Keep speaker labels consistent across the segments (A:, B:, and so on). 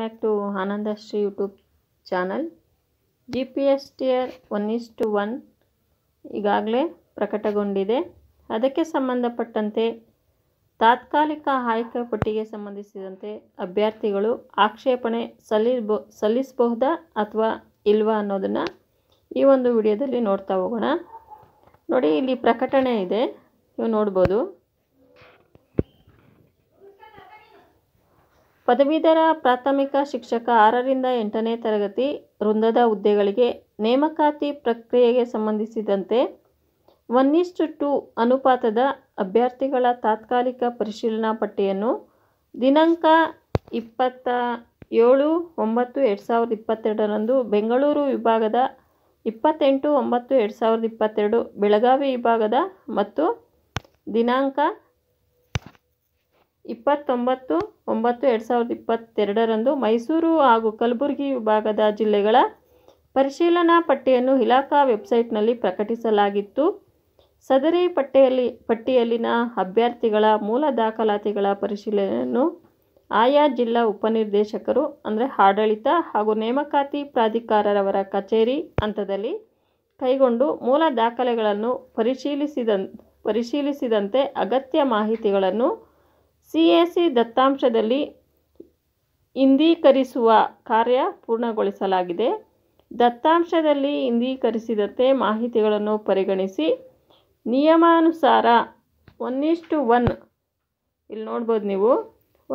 A: back to Ananda Shri YouTube channel G P S T R one two one ಈಗಾಗಲೇ ಪ್ರಕಟಗೊಂಡಿದೆ ಅದಕ್ಕೆ ಸಂಬಂಧಪಟ್ಟಂತೆ ತಾತ್ಕಾಲಿಕ ಆಯ್ಕೆ ಪಟ್ಟಿಗೆ ಸಂಬಂಧಿಸಿದಂತೆ ಅಭ್ಯರ್ಥಿಗಳು ಆಕ್ಷೇಪಣೆ ಸಲ್ಲಿಸ್ಬೋ ಸಲ್ಲಿಸಬಹುದಾ ಅಥವಾ ಇಲ್ವಾ ಅನ್ನೋದನ್ನು ಈ ಒಂದು ವಿಡಿಯೋದಲ್ಲಿ ನೋಡ್ತಾ ಹೋಗೋಣ ನೋಡಿ ಇಲ್ಲಿ ಪ್ರಕಟಣೆ ಇದೆ ನೀವು ನೋಡ್ಬೋದು ಪದವೀಧರ ಪ್ರಾಥಮಿಕ ಶಿಕ್ಷಕ ಆರರಿಂದ ಎಂಟನೇ ತರಗತಿ ವೃಂದದ ಹುದ್ದೆಗಳಿಗೆ ನೇಮಕಾತಿ ಪ್ರಕ್ರಿಯೆಗೆ ಸಂಬಂಧಿಸಿದಂತೆ ಒನ್ ಇಷ್ಟು ಟು ಅನುಪಾತದ ಅಭ್ಯರ್ಥಿಗಳ ತಾತ್ಕಾಲಿಕ ಪರಿಶೀಲನಾ ಪಟ್ಟಿಯನ್ನು ದಿನಾಂಕ ಇಪ್ಪತ್ತ ಏಳು ಒಂಬತ್ತು ಎರಡು ಸಾವಿರದ ಇಪ್ಪತ್ತೆರಡರಂದು ಬೆಂಗಳೂರು ವಿಭಾಗದ ಇಪ್ಪತ್ತೆಂಟು ಒಂಬತ್ತು ಎರಡು ಸಾವಿರದ ಇಪ್ಪತ್ತೆರಡು ಬೆಳಗಾವಿ ವಿಭಾಗದ ಮತ್ತು ದಿನಾಂಕ ಇಪ್ಪತ್ತೊಂಬತ್ತು ಒಂಬತ್ತು ಎರಡು ಸಾವಿರದ ಇಪ್ಪತ್ತೆರಡರಂದು ಮೈಸೂರು ಹಾಗೂ ಕಲಬುರಗಿ ವಿಭಾಗದ ಜಿಲ್ಲೆಗಳ ಪರಿಶೀಲನಾ ಪಟ್ಟಿಯನ್ನು ಇಲಾಖಾ ವೆಬ್ಸೈಟ್ನಲ್ಲಿ ಪ್ರಕಟಿಸಲಾಗಿತ್ತು ಸದರಿ ಪಟ್ಟಿಯಲ್ಲಿ ಪಟ್ಟಿಯಲ್ಲಿನ ಅಭ್ಯರ್ಥಿಗಳ ಮೂಲ ದಾಖಲಾತಿಗಳ ಪರಿಶೀಲನೆಯನ್ನು ಆಯಾ ಜಿಲ್ಲಾ ಉಪನಿರ್ದೇಶಕರು ಅಂದರೆ ಆಡಳಿತ ಹಾಗೂ ನೇಮಕಾತಿ ಪ್ರಾಧಿಕಾರರವರ ಕಚೇರಿ ಹಂತದಲ್ಲಿ ಕೈಗೊಂಡು ಮೂಲ ದಾಖಲೆಗಳನ್ನು ಪರಿಶೀಲಿಸಿದ ಪರಿಶೀಲಿಸಿದಂತೆ ಅಗತ್ಯ ಮಾಹಿತಿಗಳನ್ನು ಸಿಎಸಿ ದತ್ತಾಂಶದಲ್ಲಿ ಇಂದೀಕರಿಸುವ ಕಾರ್ಯ ಪೂರ್ಣಗೊಳಿಸಲಾಗಿದೆ ದತ್ತಾಂಶದಲ್ಲಿ ಇಂದೀಕರಿಸಿದಂತೆ ಮಾಹಿತಿಗಳನ್ನು ಪರಿಗಣಿಸಿ ನಿಯಮಾನುಸಾರ ಒಂದಿಷ್ಟು ಒನ್ ಇಲ್ಲಿ ನೋಡ್ಬೋದು ನೀವು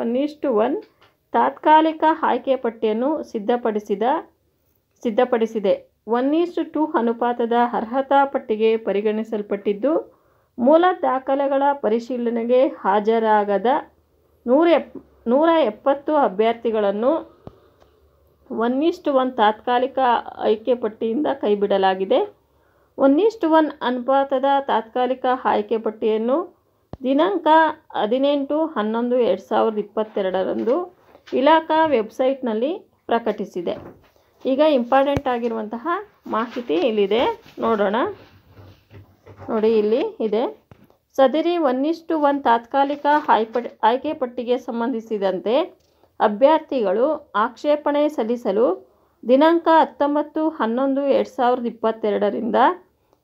A: ಒನ್ ಒನ್ ತಾತ್ಕಾಲಿಕ ಆಯ್ಕೆ ಪಟ್ಟಿಯನ್ನು ಸಿದ್ಧಪಡಿಸಿದ ಸಿದ್ಧಪಡಿಸಿದೆ ಒನ್ ಟು ಅನುಪಾತದ ಅರ್ಹತಾ ಪಟ್ಟಿಗೆ ಪರಿಗಣಿಸಲ್ಪಟ್ಟಿದ್ದು ಮೂಲ ದಾಖಲೆಗಳ ಪರಿಶೀಲನೆಗೆ ಹಾಜರಾಗದ ನೂರ ಎಪ್ ನೂರ ಎಪ್ಪತ್ತು ಅಭ್ಯರ್ಥಿಗಳನ್ನು ಒನ್ ಒನ್ ತಾತ್ಕಾಲಿಕ ಆಯ್ಕೆ ಪಟ್ಟಿಯಿಂದ ಕೈಬಿಡಲಾಗಿದೆ ಒನ್ ಒನ್ ಅನುಪಾತದ ತಾತ್ಕಾಲಿಕ ಆಯ್ಕೆ ಪಟ್ಟಿಯನ್ನು ದಿನಾಂಕ ಹದಿನೆಂಟು ಹನ್ನೊಂದು ಎರಡು ಸಾವಿರದ ಇಪ್ಪತ್ತೆರಡರಂದು ಇಲಾಖಾ ವೆಬ್ಸೈಟ್ನಲ್ಲಿ ಪ್ರಕಟಿಸಿದೆ ಈಗ ಇಂಪಾರ್ಟೆಂಟ್ ಆಗಿರುವಂತಹ ಮಾಹಿತಿ ಇಲ್ಲಿದೆ ನೋಡೋಣ ನೋಡಿ ಇಲ್ಲಿ ಇದೆ ಸದರಿ ಒನ್ನಿಷ್ಟು ಒನ್ ತಾತ್ಕಾಲಿಕ ಆಯ್ಪಟ್ ಆಯ್ಕೆ ಪಟ್ಟಿಗೆ ಸಂಬಂಧಿಸಿದಂತೆ ಅಭ್ಯರ್ಥಿಗಳು ಆಕ್ಷೇಪಣೆ ಸಲ್ಲಿಸಲು ದಿನಾಂಕ ಹತ್ತೊಂಬತ್ತು ಹನ್ನೊಂದು ಎರಡು ಸಾವಿರದ ಇಪ್ಪತ್ತೆರಡರಿಂದ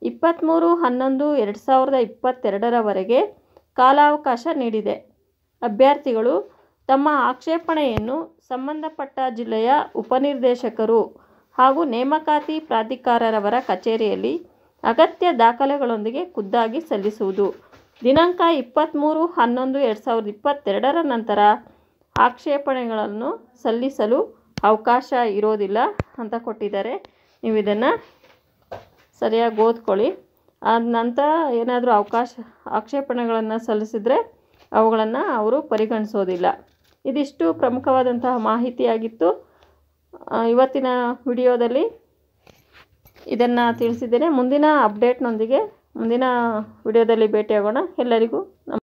A: ಇಪ್ಪತ್ತ್ಮೂರು ಹನ್ನೊಂದು ಎರಡು ಸಾವಿರದ ಇಪ್ಪತ್ತೆರಡರವರೆಗೆ ಕಾಲಾವಕಾಶ ನೀಡಿದೆ ಅಭ್ಯರ್ಥಿಗಳು ತಮ್ಮ ಆಕ್ಷೇಪಣೆಯನ್ನು ಸಂಬಂಧಪಟ್ಟ ಜಿಲ್ಲೆಯ ಉಪನಿರ್ದೇಶಕರು ಹಾಗೂ ನೇಮಕಾತಿ ಪ್ರಾಧಿಕಾರರವರ ಕಚೇರಿಯಲ್ಲಿ ಅಗತ್ಯ ದಾಖಲೆಗಳೊಂದಿಗೆ ಖುದ್ದಾಗಿ ಸಲ್ಲಿಸುವುದು ದಿನಾಂಕ ಇಪ್ಪತ್ತ್ಮೂರು ಹನ್ನೊಂದು ಎರಡು ಸಾವಿರದ ಇಪ್ಪತ್ತೆರಡರ ನಂತರ ಆಕ್ಷೇಪಣೆಗಳನ್ನು ಸಲ್ಲಿಸಲು ಅವಕಾಶ ಇರೋದಿಲ್ಲ ಅಂತ ಕೊಟ್ಟಿದ್ದಾರೆ ನೀವು ಇದನ್ನು ಸರಿಯಾಗಿ ಓದ್ಕೊಳ್ಳಿ ಆದ ನಂತರ ಏನಾದರೂ ಅವಕಾಶ ಆಕ್ಷೇಪಣೆಗಳನ್ನು ಸಲ್ಲಿಸಿದರೆ ಅವುಗಳನ್ನು ಅವರು ಪರಿಗಣಿಸೋದಿಲ್ಲ ಇದಿಷ್ಟು ಪ್ರಮುಖವಾದಂತಹ ಮಾಹಿತಿಯಾಗಿತ್ತು ಇವತ್ತಿನ ವಿಡಿಯೋದಲ್ಲಿ ಇದನ್ನು ತಿಳಿಸಿದ್ದೇನೆ ಮುಂದಿನ ಅಪ್ಡೇಟ್ನೊಂದಿಗೆ ಮುಂದಿನ ವಿಡಿಯೋದಲ್ಲಿ ಭೇಟಿಯಾಗೋಣ ಎಲ್ಲರಿಗೂ ನಮ್ಮ